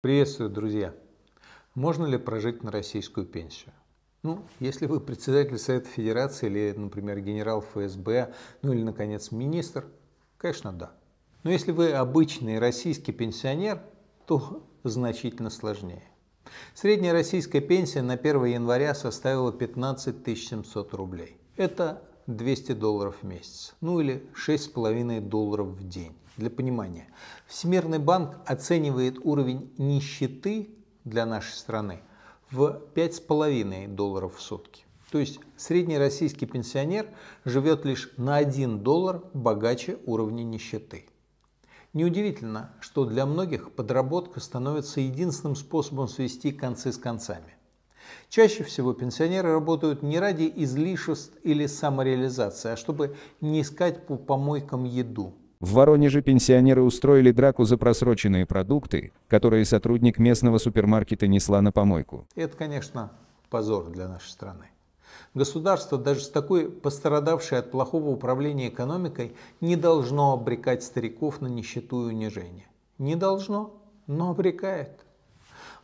Приветствую, друзья! Можно ли прожить на российскую пенсию? Ну, если вы председатель Совета Федерации или, например, генерал ФСБ, ну или, наконец, министр, конечно, да. Но если вы обычный российский пенсионер, то значительно сложнее. Средняя российская пенсия на 1 января составила 15 700 рублей. Это 200 долларов в месяц, ну или 6,5 долларов в день для понимания. Всемирный банк оценивает уровень нищеты для нашей страны в 5,5 долларов в сутки. То есть средний российский пенсионер живет лишь на 1 доллар богаче уровня нищеты. Неудивительно, что для многих подработка становится единственным способом свести концы с концами. Чаще всего пенсионеры работают не ради излишеств или самореализации, а чтобы не искать по помойкам еду – в Воронеже пенсионеры устроили драку за просроченные продукты, которые сотрудник местного супермаркета несла на помойку. Это, конечно, позор для нашей страны. Государство, даже с такой пострадавшей от плохого управления экономикой, не должно обрекать стариков на нищету и унижение. Не должно, но обрекает.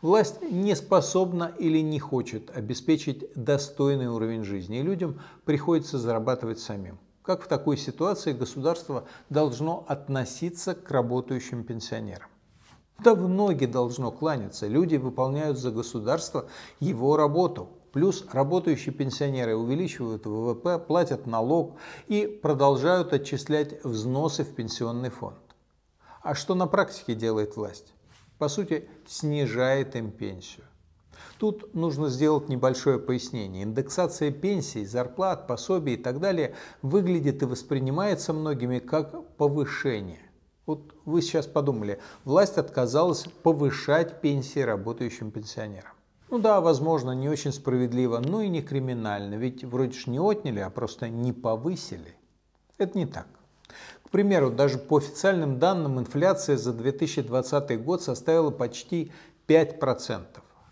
Власть не способна или не хочет обеспечить достойный уровень жизни, и людям приходится зарабатывать самим. Как в такой ситуации государство должно относиться к работающим пенсионерам? Да в ноги должно кланяться. Люди выполняют за государство его работу. Плюс работающие пенсионеры увеличивают ВВП, платят налог и продолжают отчислять взносы в пенсионный фонд. А что на практике делает власть? По сути, снижает им пенсию. Тут нужно сделать небольшое пояснение. Индексация пенсий, зарплат, пособий и так далее выглядит и воспринимается многими как повышение. Вот вы сейчас подумали, власть отказалась повышать пенсии работающим пенсионерам. Ну да, возможно, не очень справедливо, но и не криминально, ведь вроде же не отняли, а просто не повысили. Это не так. К примеру, даже по официальным данным инфляция за 2020 год составила почти 5%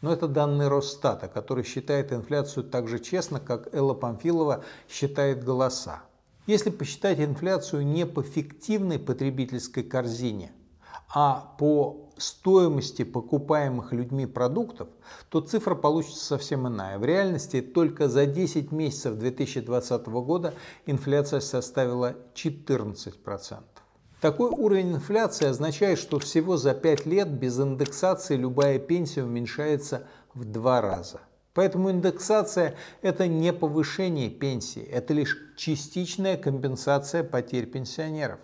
но это данные Росстата, который считает инфляцию так же честно, как Элла Памфилова считает голоса. Если посчитать инфляцию не по фиктивной потребительской корзине, а по стоимости покупаемых людьми продуктов, то цифра получится совсем иная. В реальности только за 10 месяцев 2020 года инфляция составила 14%. Такой уровень инфляции означает, что всего за 5 лет без индексации любая пенсия уменьшается в два раза. Поэтому индексация – это не повышение пенсии, это лишь частичная компенсация потерь пенсионеров.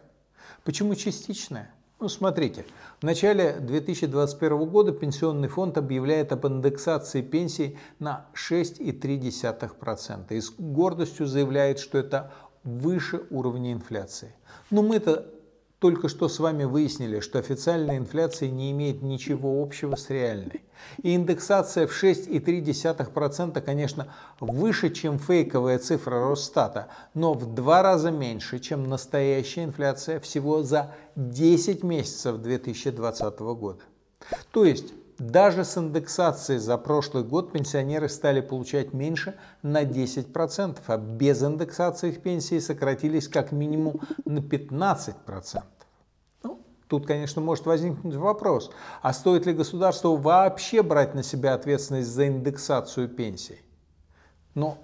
Почему частичная? Ну, смотрите, в начале 2021 года Пенсионный фонд объявляет об индексации пенсий на 6,3% и с гордостью заявляет, что это выше уровня инфляции. Но мы-то только что с вами выяснили, что официальная инфляция не имеет ничего общего с реальной. И индексация в 6,3%, конечно, выше, чем фейковая цифра Росстата, но в два раза меньше, чем настоящая инфляция всего за 10 месяцев 2020 года. То есть даже с индексацией за прошлый год пенсионеры стали получать меньше на 10%, а без индексации их пенсии сократились как минимум на 15%. Ну, тут, конечно, может возникнуть вопрос, а стоит ли государству вообще брать на себя ответственность за индексацию пенсий? Ну,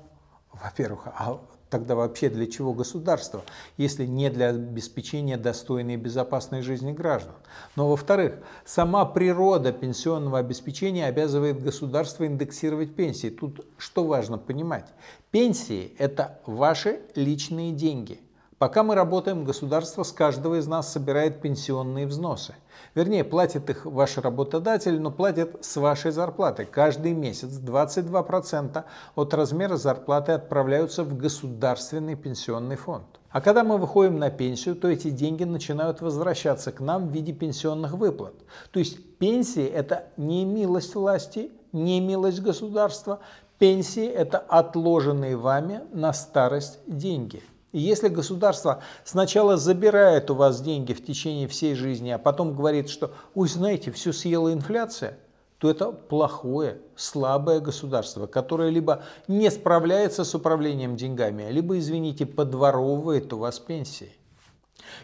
во-первых, а Тогда вообще для чего государство, если не для обеспечения достойной и безопасной жизни граждан? Но во-вторых, сама природа пенсионного обеспечения обязывает государство индексировать пенсии. Тут что важно понимать? Пенсии – это ваши личные деньги – Пока мы работаем, государство с каждого из нас собирает пенсионные взносы. Вернее, платит их ваш работодатель, но платит с вашей зарплаты. Каждый месяц 22% от размера зарплаты отправляются в государственный пенсионный фонд. А когда мы выходим на пенсию, то эти деньги начинают возвращаться к нам в виде пенсионных выплат. То есть пенсии – это не милость власти, не милость государства. Пенсии – это отложенные вами на старость деньги – и если государство сначала забирает у вас деньги в течение всей жизни, а потом говорит, что, ой, знаете, все съела инфляция, то это плохое, слабое государство, которое либо не справляется с управлением деньгами, а либо, извините, подворовывает у вас пенсии.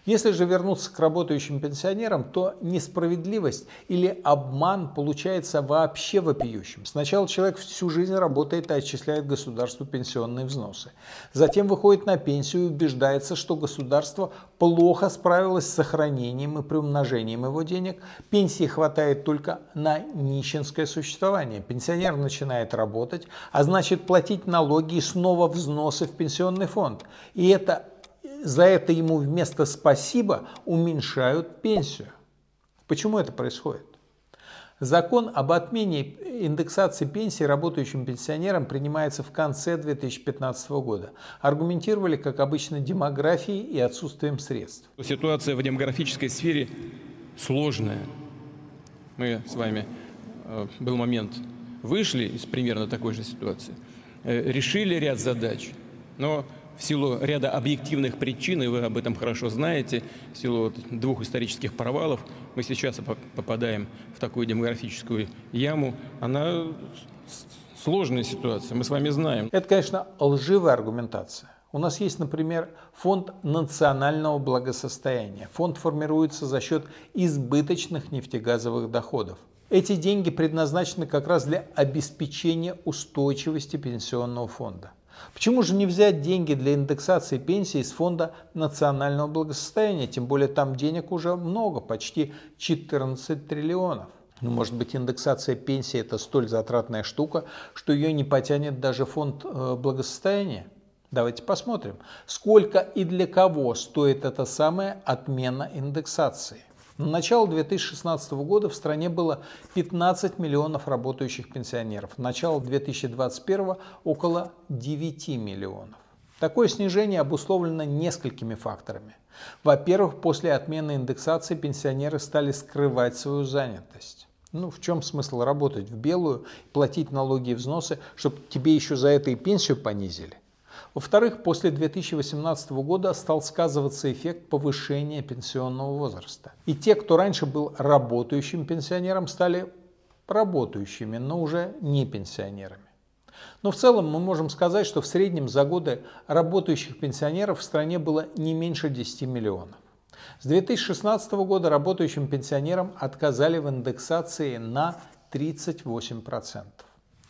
Если же вернуться к работающим пенсионерам, то несправедливость или обман получается вообще вопиющим. Сначала человек всю жизнь работает и отчисляет государству пенсионные взносы. Затем выходит на пенсию и убеждается, что государство плохо справилось с сохранением и приумножением его денег. Пенсии хватает только на нищенское существование. Пенсионер начинает работать, а значит платить налоги и снова взносы в пенсионный фонд. И это за это ему вместо спасибо уменьшают пенсию. Почему это происходит? Закон об отмене индексации пенсии работающим пенсионерам принимается в конце 2015 года. Аргументировали, как обычно, демографией и отсутствием средств. Ситуация в демографической сфере сложная. Мы с вами, э, был момент, вышли из примерно такой же ситуации, э, решили ряд задач, но в силу ряда объективных причин, и вы об этом хорошо знаете, в силу двух исторических провалов, мы сейчас попадаем в такую демографическую яму. Она сложная ситуация, мы с вами знаем. Это, конечно, лживая аргументация. У нас есть, например, фонд национального благосостояния. Фонд формируется за счет избыточных нефтегазовых доходов. Эти деньги предназначены как раз для обеспечения устойчивости пенсионного фонда. Почему же не взять деньги для индексации пенсии из фонда национального благосостояния? Тем более там денег уже много, почти 14 триллионов. Ну, может быть, индексация пенсии – это столь затратная штука, что ее не потянет даже фонд э, благосостояния? Давайте посмотрим, сколько и для кого стоит эта самая отмена индексации. На начало 2016 года в стране было 15 миллионов работающих пенсионеров. На начало 2021 около 9 миллионов. Такое снижение обусловлено несколькими факторами. Во-первых, после отмены индексации пенсионеры стали скрывать свою занятость. Ну, в чем смысл работать в белую, платить налоги и взносы, чтобы тебе еще за это и пенсию понизили? Во-вторых, после 2018 года стал сказываться эффект повышения пенсионного возраста. И те, кто раньше был работающим пенсионером, стали работающими, но уже не пенсионерами. Но в целом мы можем сказать, что в среднем за годы работающих пенсионеров в стране было не меньше 10 миллионов. С 2016 года работающим пенсионерам отказали в индексации на 38%.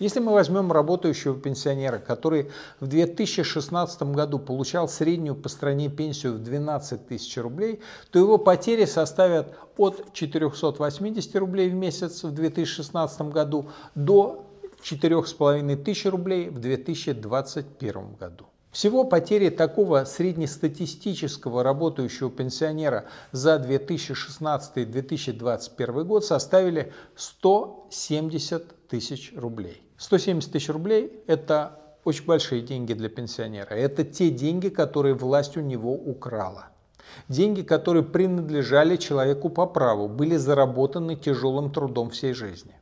Если мы возьмем работающего пенсионера, который в 2016 году получал среднюю по стране пенсию в 12 тысяч рублей, то его потери составят от 480 рублей в месяц в 2016 году до 4,5 тысяч рублей в 2021 году. Всего потери такого среднестатистического работающего пенсионера за 2016-2021 год составили 170 тысяч рублей. 170 тысяч рублей – это очень большие деньги для пенсионера. Это те деньги, которые власть у него украла. Деньги, которые принадлежали человеку по праву, были заработаны тяжелым трудом всей жизни.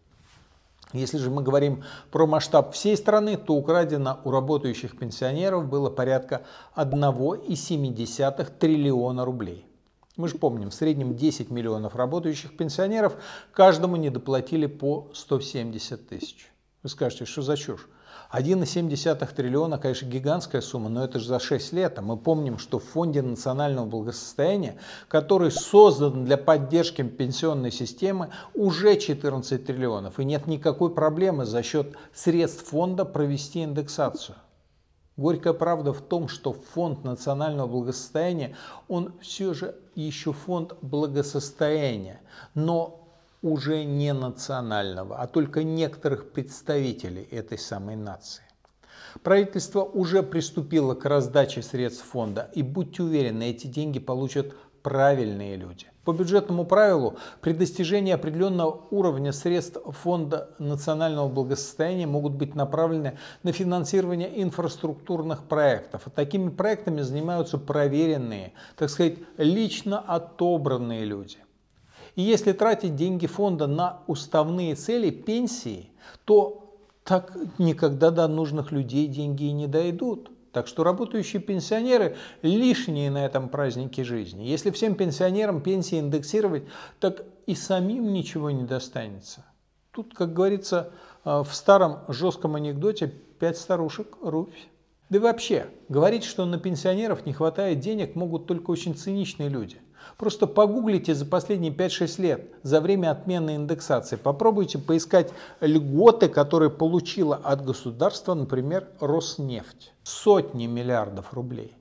Если же мы говорим про масштаб всей страны, то украдено у работающих пенсионеров было порядка 1,7 триллиона рублей. Мы же помним, в среднем 10 миллионов работающих пенсионеров каждому не доплатили по 170 тысяч. Вы скажете, что за чушь? 1,7 триллиона, конечно, гигантская сумма, но это же за 6 лет. А мы помним, что в Фонде национального благосостояния, который создан для поддержки пенсионной системы, уже 14 триллионов. И нет никакой проблемы за счет средств фонда провести индексацию. Горькая правда в том, что фонд национального благосостояния, он все же еще фонд благосостояния. Но уже не национального, а только некоторых представителей этой самой нации. Правительство уже приступило к раздаче средств фонда, и будьте уверены, эти деньги получат правильные люди. По бюджетному правилу, при достижении определенного уровня средств Фонда национального благосостояния могут быть направлены на финансирование инфраструктурных проектов. А такими проектами занимаются проверенные, так сказать, лично отобранные люди. И если тратить деньги фонда на уставные цели, пенсии, то так никогда до нужных людей деньги и не дойдут. Так что работающие пенсионеры лишние на этом празднике жизни. Если всем пенсионерам пенсии индексировать, так и самим ничего не достанется. Тут, как говорится, э, в старом жестком анекдоте «пять старушек рубь. Да и вообще, говорить, что на пенсионеров не хватает денег, могут только очень циничные люди. Просто погуглите за последние 5-6 лет, за время отмены индексации. Попробуйте поискать льготы, которые получила от государства, например, Роснефть. Сотни миллиардов рублей.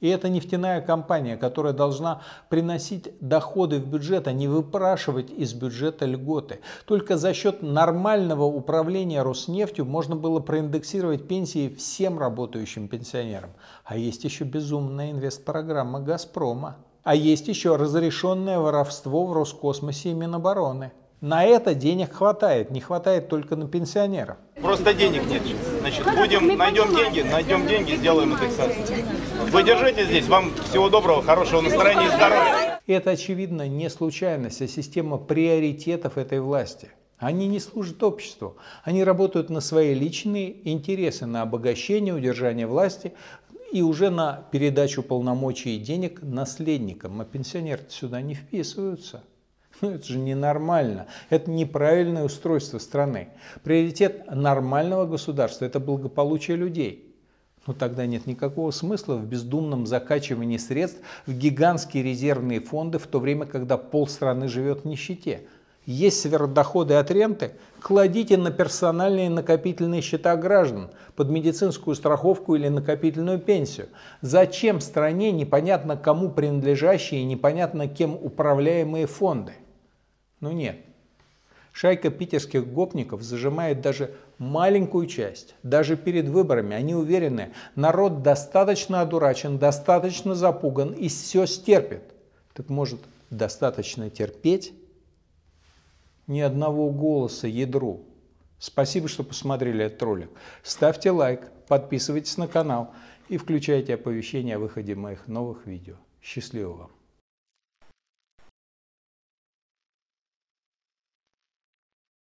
И это нефтяная компания, которая должна приносить доходы в бюджет, а не выпрашивать из бюджета льготы. Только за счет нормального управления Роснефтью можно было проиндексировать пенсии всем работающим пенсионерам. А есть еще безумная инвестпрограмма «Газпрома». А есть еще разрешенное воровство в Роскосмосе и Минобороны. На это денег хватает, не хватает только на пенсионеров. Просто денег нет. Значит, будем, найдем деньги, найдем деньги, сделаем индексацию. Вы держите здесь, вам всего доброго, хорошего настроения и здоровья. Это, очевидно, не случайность, а система приоритетов этой власти. Они не служат обществу. Они работают на свои личные интересы, на обогащение, удержание власти, и уже на передачу полномочий и денег наследникам. А пенсионеры сюда не вписываются. Ну, это же ненормально. Это неправильное устройство страны. Приоритет нормального государства – это благополучие людей. Но ну, тогда нет никакого смысла в бездумном закачивании средств в гигантские резервные фонды, в то время, когда полстраны живет в нищете. Есть сверхдоходы от ренты? Кладите на персональные накопительные счета граждан, под медицинскую страховку или накопительную пенсию. Зачем стране непонятно кому принадлежащие и непонятно кем управляемые фонды? Ну нет. Шайка питерских гопников зажимает даже маленькую часть. Даже перед выборами они уверены, народ достаточно одурачен, достаточно запуган и все стерпит. Так может, достаточно терпеть? ни одного голоса ядру. Спасибо, что посмотрели этот ролик. Ставьте лайк, подписывайтесь на канал и включайте оповещения о выходе моих новых видео. Счастливо вам!